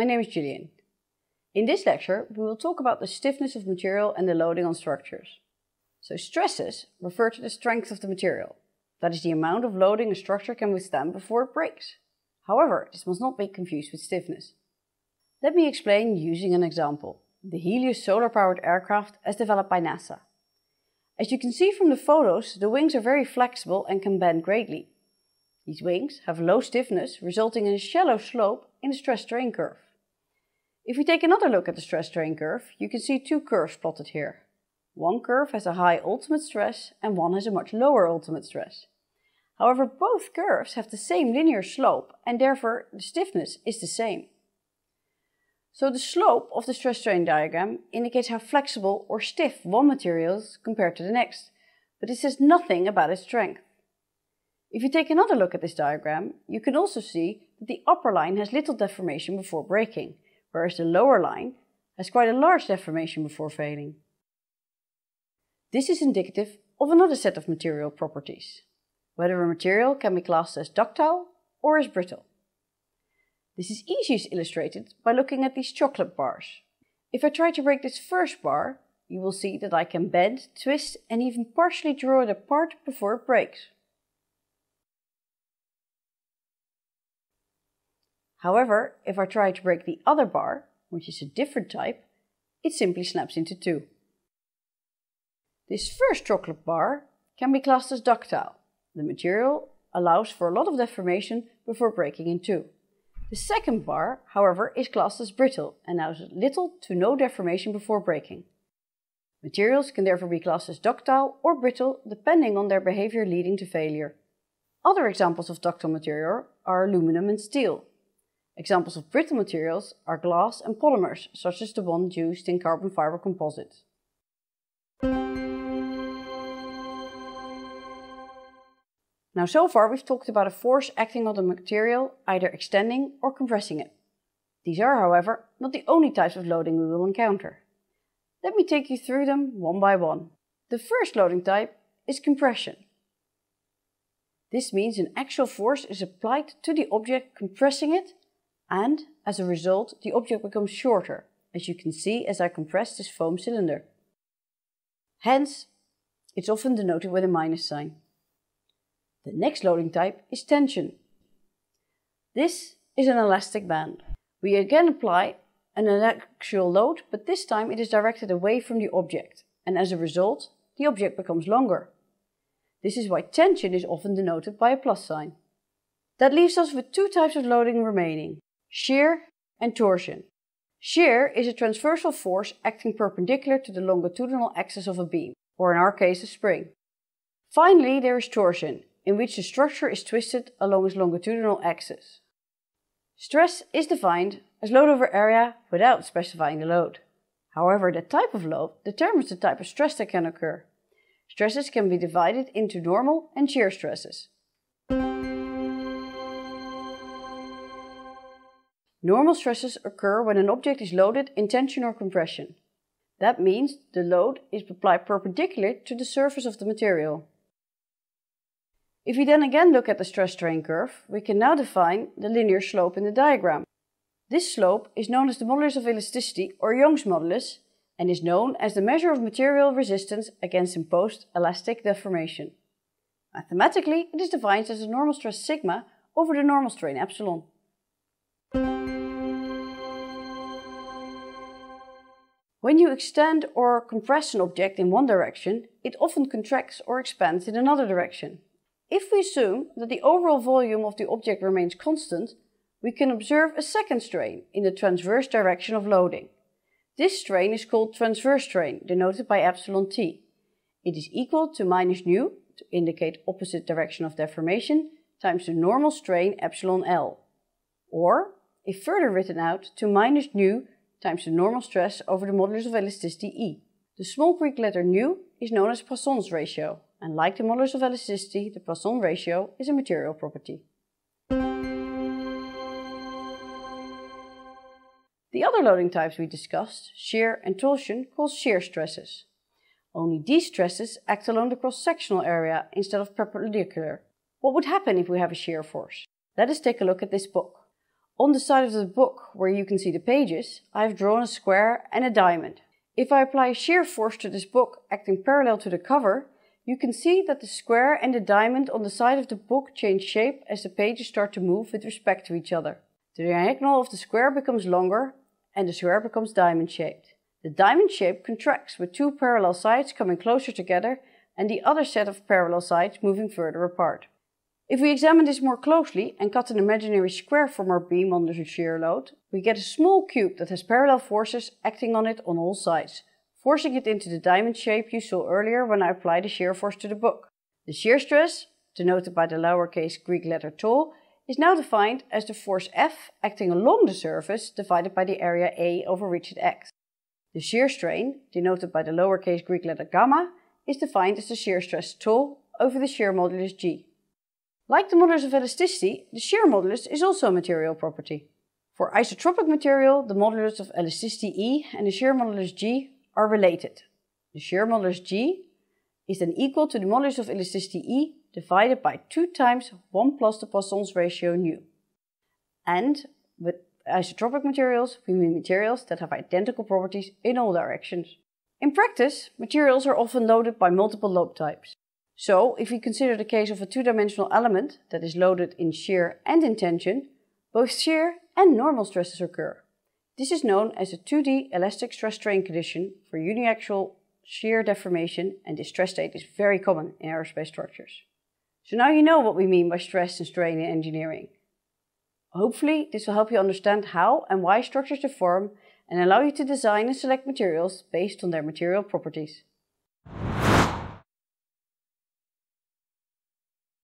My name is Julian. In this lecture, we will talk about the stiffness of material and the loading on structures. So stresses refer to the strength of the material. That is the amount of loading a structure can withstand before it breaks. However, this must not be confused with stiffness. Let me explain using an example. The Helios solar-powered aircraft as developed by NASA. As you can see from the photos, the wings are very flexible and can bend greatly. These wings have low stiffness, resulting in a shallow slope in the stress-strain curve. If we take another look at the stress strain curve, you can see two curves plotted here. One curve has a high ultimate stress and one has a much lower ultimate stress. However, both curves have the same linear slope and therefore the stiffness is the same. So the slope of the stress strain diagram indicates how flexible or stiff one material is compared to the next, but it says nothing about its strength. If you take another look at this diagram, you can also see that the upper line has little deformation before breaking, whereas the lower line has quite a large deformation before failing. This is indicative of another set of material properties, whether a material can be classed as ductile or as brittle. This is easiest illustrated by looking at these chocolate bars. If I try to break this first bar, you will see that I can bend, twist and even partially draw it apart before it breaks. However, if I try to break the other bar, which is a different type, it simply snaps into two. This first chocolate bar can be classed as ductile. The material allows for a lot of deformation before breaking in two. The second bar, however, is classed as brittle and allows little to no deformation before breaking. Materials can therefore be classed as ductile or brittle depending on their behavior leading to failure. Other examples of ductile material are aluminum and steel, Examples of brittle materials are glass and polymers, such as the one used in carbon fiber composite. Now so far we've talked about a force acting on the material, either extending or compressing it. These are, however, not the only types of loading we will encounter. Let me take you through them one by one. The first loading type is compression. This means an actual force is applied to the object compressing it and as a result, the object becomes shorter, as you can see as I compress this foam cylinder. Hence, it's often denoted with a minus sign. The next loading type is tension. This is an elastic band. We again apply an axial load, but this time it is directed away from the object, and as a result, the object becomes longer. This is why tension is often denoted by a plus sign. That leaves us with two types of loading remaining, shear, and torsion. Shear is a transversal force acting perpendicular to the longitudinal axis of a beam, or in our case, a spring. Finally, there is torsion, in which the structure is twisted along its longitudinal axis. Stress is defined as load over area without specifying the load. However, the type of load determines the type of stress that can occur. Stresses can be divided into normal and shear stresses. Normal stresses occur when an object is loaded in tension or compression. That means the load is applied perpendicular to the surface of the material. If we then again look at the stress strain curve, we can now define the linear slope in the diagram. This slope is known as the modulus of elasticity or Young's modulus and is known as the measure of material resistance against imposed elastic deformation. Mathematically, it is defined as the normal stress sigma over the normal strain epsilon. When you extend or compress an object in one direction, it often contracts or expands in another direction. If we assume that the overall volume of the object remains constant, we can observe a second strain in the transverse direction of loading. This strain is called transverse strain, denoted by epsilon t. It is equal to minus nu, to indicate opposite direction of deformation, times the normal strain epsilon L. Or if further written out to minus nu times the normal stress over the modulus of elasticity E. The small Greek letter nu is known as Poisson's ratio, and like the modulus of elasticity, the Poisson ratio is a material property. The other loading types we discussed, shear and torsion, cause shear stresses. Only these stresses act along the cross-sectional area instead of perpendicular. What would happen if we have a shear force? Let us take a look at this book. On the side of the book, where you can see the pages, I've drawn a square and a diamond. If I apply shear force to this book acting parallel to the cover, you can see that the square and the diamond on the side of the book change shape as the pages start to move with respect to each other. The diagonal of the square becomes longer and the square becomes diamond shaped. The diamond shape contracts with two parallel sides coming closer together and the other set of parallel sides moving further apart. If we examine this more closely and cut an imaginary square from our beam under the shear load, we get a small cube that has parallel forces acting on it on all sides, forcing it into the diamond shape you saw earlier when I applied the shear force to the book. The shear stress, denoted by the lowercase Greek letter tau, is now defined as the force F acting along the surface divided by the area A over which it acts. The shear strain, denoted by the lowercase Greek letter gamma, is defined as the shear stress tau over the shear modulus G. Like the modulus of elasticity, the shear modulus is also a material property. For isotropic material, the modulus of elasticity E and the shear modulus G are related. The shear modulus G is then equal to the modulus of elasticity E divided by 2 times 1 plus the Poisson's ratio nu. And with isotropic materials, we mean materials that have identical properties in all directions. In practice, materials are often loaded by multiple load types. So, if we consider the case of a two-dimensional element that is loaded in shear and in tension, both shear and normal stresses occur. This is known as a 2D elastic stress strain condition for uniaxial shear deformation and this stress state is very common in aerospace structures. So now you know what we mean by stress and strain in engineering. Hopefully this will help you understand how and why structures deform and allow you to design and select materials based on their material properties.